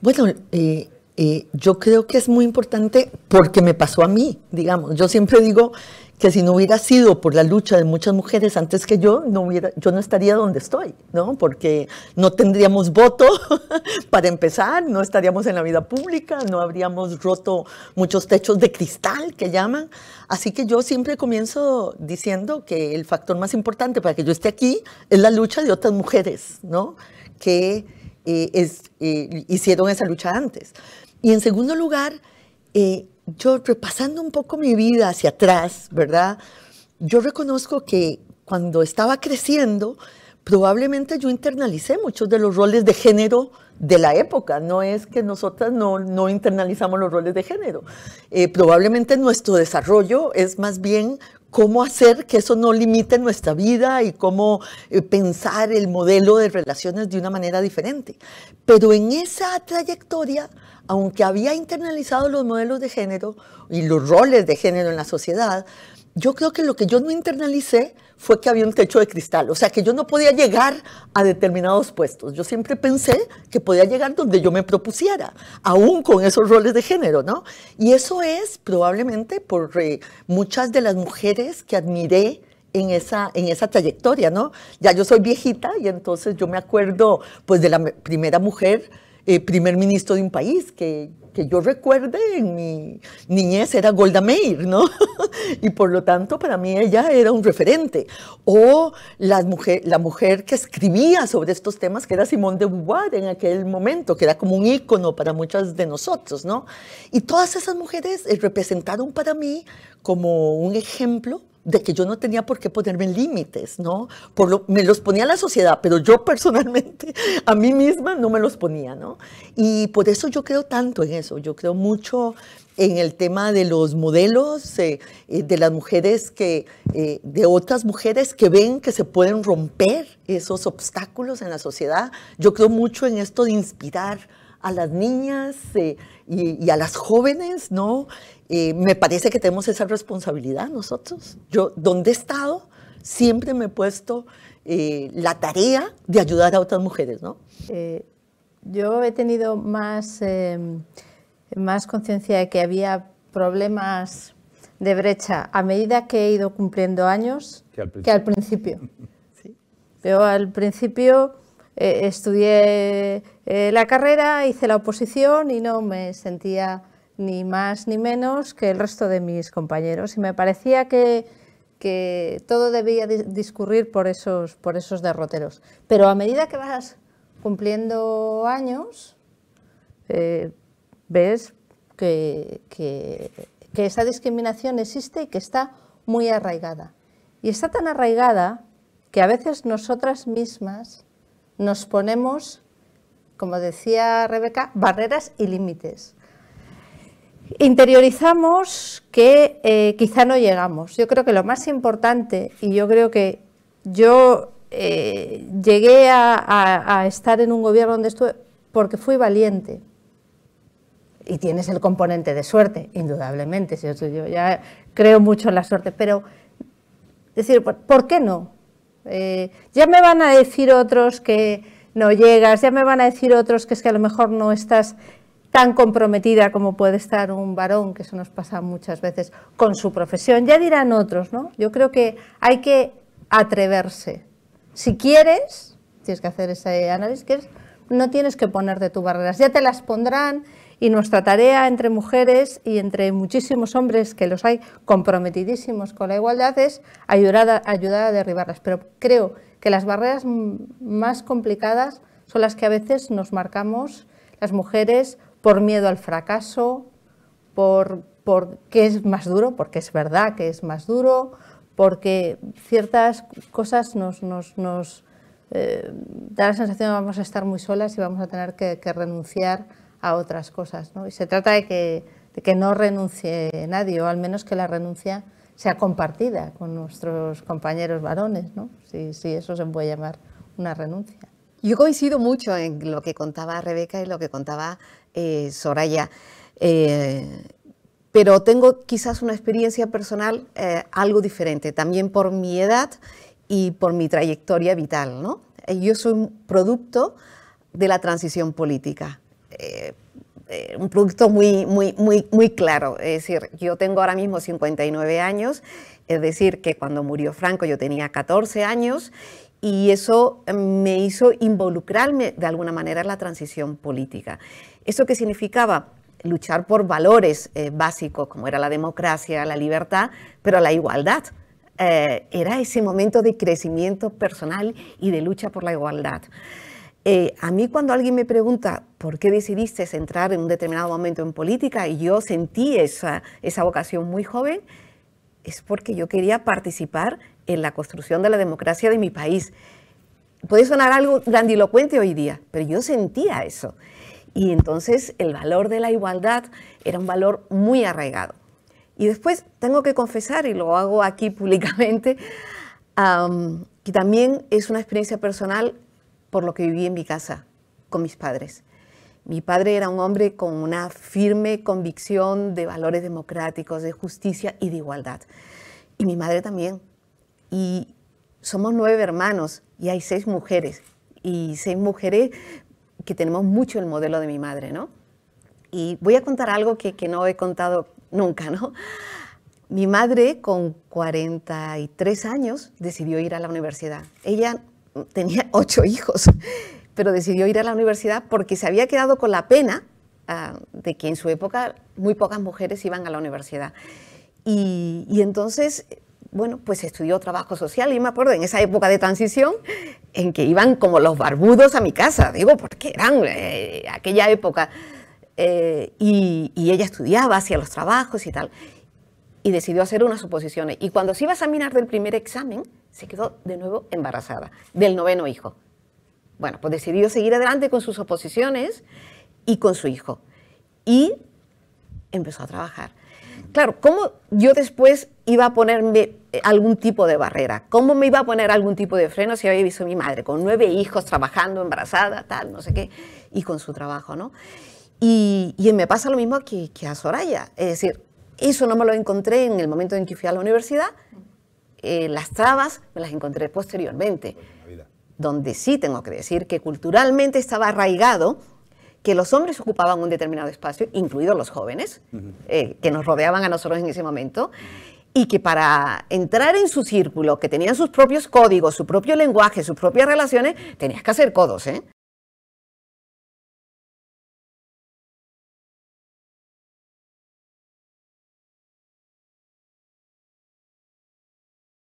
Bueno, eh, eh, yo creo que es muy importante porque me pasó a mí, digamos. Yo siempre digo que si no hubiera sido por la lucha de muchas mujeres antes que yo, no hubiera, yo no estaría donde estoy, ¿no? Porque no tendríamos voto para empezar, no estaríamos en la vida pública, no habríamos roto muchos techos de cristal que llaman. Así que yo siempre comienzo diciendo que el factor más importante para que yo esté aquí es la lucha de otras mujeres, ¿no? Que eh, es, eh, hicieron esa lucha antes. Y en segundo lugar, eh, yo repasando un poco mi vida hacia atrás, ¿verdad? Yo reconozco que cuando estaba creciendo, probablemente yo internalicé muchos de los roles de género de la época. No es que nosotras no, internalizamos los roles de género. probablemente nuestro desarrollo es más bien cómo hacer que eso no limite nuestra vida y cómo eh, pensar el modelo de relaciones de una manera diferente. Pero en esa trayectoria, aunque había internalizado los modelos de género y los roles de género en la sociedad, yo creo que lo que yo no internalicé fue que había un techo de cristal, o sea, que yo no podía llegar a determinados puestos. Yo siempre pensé que podía llegar donde yo me propusiera, aún con esos roles de género, ¿no? Y eso es probablemente por eh, muchas de las mujeres que admiré en esa, en esa trayectoria, ¿no? Ya yo soy viejita y entonces yo me acuerdo pues de la primera mujer eh, primer ministro de un país, que que yo recuerde en mi niñez era Golda Meir, ¿no? y por lo tanto para mí ella era un referente. O la mujer, la mujer que escribía sobre estos temas, que era Simone de Beauvoir en aquel momento, que era como un ícono para muchas de nosotros, ¿no? Y todas esas mujeres representaron para mí como un ejemplo de que yo no tenía por qué ponerme límites, ¿no? Por lo, me los ponía la sociedad, pero yo personalmente a mí misma no me los ponía, ¿no? Y por eso yo creo tanto en eso, yo creo mucho en el tema de los modelos, eh, eh, de las mujeres que, eh, de otras mujeres que ven que se pueden romper esos obstáculos en la sociedad. Yo creo mucho en esto de inspirar a las niñas, y, a las jóvenes, ¿no? Eh, me parece que tenemos esa responsabilidad nosotros. Yo, donde he estado, siempre me he puesto eh, la tarea de ayudar a otras mujeres, ¿no? Eh, yo he tenido más, em, más conciencia de que había problemas de brecha a medida que he ido cumpliendo años que al principio. Que al principio. Pero al principio eh, estudié eh, la carrera, hice la oposición y no me sentía ni más ni menos que el resto de mis compañeros. Y me parecía que, todo debía discurrir por esos, derroteros. Pero a medida que vas cumpliendo años, eh, ves que, esa discriminación existe y que está muy arraigada. Y está tan arraigada que a veces nosotras mismas nos ponemos, como decía Rebeca, barreras y límites. Interiorizamos que eh, quizá no llegamos. Yo creo que lo más importante, y yo creo que yo eh, llegué a, estar en un gobierno donde estuve porque fui valiente y tienes el componente de suerte, indudablemente, si yo ya creo mucho en la suerte, pero decir, ¿por, qué no? Eh, ya me van a decir otros que no llegas, ya me van a decir otros que es que a lo mejor no estás tan comprometida como puede estar un varón, que eso nos pasa muchas veces con su profesión. Ya dirán otros, ¿no? Yo creo que hay que atreverse. Si quieres, tienes que hacer ese análisis, no tienes que ponerte tus barreras. Ya te las pondrán y nuestra tarea entre mujeres y entre muchísimos hombres que los hay comprometidísimos con la igualdad es ayudar a, derribarlas. Pero creo que las barreras más complicadas son las que a veces nos marcamos las mujeres por miedo al fracaso, por, es más duro, porque es verdad que es más duro, porque ciertas cosas nos, eh, da la sensación de que vamos a estar muy solas y vamos a tener que renunciar a otras cosas. ¿no? Y se trata de que, de que no renuncie nadie, o al menos que la renuncia sea compartida con nuestros compañeros varones, ¿no? si, eso se puede llamar una renuncia. Yo coincido mucho en lo que contaba Rebeca y lo que contaba eh, Soraya, eh, pero tengo quizás una experiencia personal eh, algo diferente, también por mi edad y por mi trayectoria vital. ¿no? Yo soy un producto de la transición política. Eh, eh, un producto muy, muy, muy, muy claro. Es decir, yo tengo ahora mismo 59 años, es decir, que cuando murió Franco yo tenía 14 años y eso eh, me hizo involucrarme de alguna manera en la transición política. ¿Eso qué significaba? Luchar por valores básicos como era la democracia, la libertad, pero la igualdad. era ese momento de crecimiento personal y de lucha por la igualdad. Eh, a mí cuando alguien me pregunta por qué decidiste entrar en un determinado momento en política y yo sentí esa, esa vocación muy joven, es porque yo quería participar en la construcción de la democracia de mi país. Puede sonar algo grandilocuente hoy día, pero yo sentía eso. Y entonces el valor de la igualdad era un valor muy arraigado. Y después tengo que confesar, y lo hago aquí públicamente, que también es una experiencia personal por lo que viví en mi casa con mis padres. Mi padre era un hombre con una firme convicción de valores democráticos, de justicia y de igualdad. Y mi madre también. Y somos nueve hermanos y hay seis mujeres. Y seis mujeres que tenemos mucho el modelo de mi madre, ¿no? Y voy a contar algo que, no he contado nunca, ¿no? Mi madre, con 43 años, decidió ir a la universidad. Ella tenía ocho hijos, pero decidió ir a la universidad porque se había quedado con la pena ah, de que en su época muy pocas mujeres iban a la universidad. Y, entonces, bueno, pues estudió trabajo social y me acuerdo en esa época de transición en que iban como los barbudos a mi casa, digo, porque eran eh, aquella época. Eh, y, y ella estudiaba, hacía los trabajos y tal y decidió hacer unas oposiciones. Y cuando se iba a examinar del primer examen, se quedó de nuevo embarazada del noveno hijo. Bueno, pues decidió seguir adelante con sus oposiciones y con su hijo. Y empezó a trabajar. Claro, ¿cómo yo después iba a ponerme eh, algún tipo de barrera? ¿Cómo me iba a poner algún tipo de freno si había visto a mi madre con nueve hijos trabajando, embarazada, tal, no sé qué, y con su trabajo, ¿no? Y, me pasa lo mismo que, que a Soraya. Es decir, eso no me lo encontré en el momento en que fui a la universidad. Eh, las trabas me las encontré posteriormente, donde sí tengo que decir que culturalmente estaba arraigado que los hombres ocupaban un determinado espacio, incluidos los jóvenes, eh, que nos rodeaban a nosotros en ese momento, y que para entrar en su círculo, que tenían sus propios códigos, su propio lenguaje, sus propias relaciones, tenías que hacer codos, ¿eh?